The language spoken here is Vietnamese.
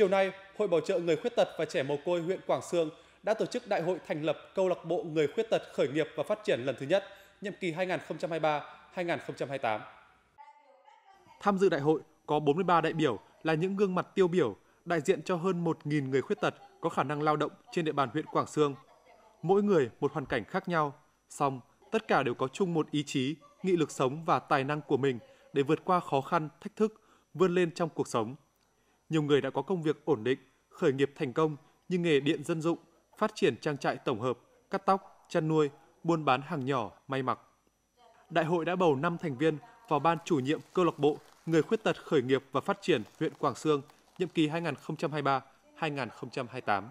Chiều nay, Hội Bảo trợ Người Khuyết Tật và Trẻ Mồ Côi huyện Quảng Sương đã tổ chức đại hội thành lập Câu lạc bộ Người Khuyết Tật Khởi nghiệp và Phát triển lần thứ nhất, nhiệm kỳ 2023-2028. Tham dự đại hội có 43 đại biểu là những gương mặt tiêu biểu, đại diện cho hơn 1.000 người khuyết tật có khả năng lao động trên địa bàn huyện Quảng Sương. Mỗi người một hoàn cảnh khác nhau, song tất cả đều có chung một ý chí, nghị lực sống và tài năng của mình để vượt qua khó khăn, thách thức, vươn lên trong cuộc sống nhiều người đã có công việc ổn định, khởi nghiệp thành công như nghề điện dân dụng, phát triển trang trại tổng hợp, cắt tóc, chăn nuôi, buôn bán hàng nhỏ, may mặc. Đại hội đã bầu 5 thành viên vào ban chủ nhiệm câu lạc bộ người khuyết tật khởi nghiệp và phát triển huyện Quảng Sương nhiệm kỳ 2023-2028.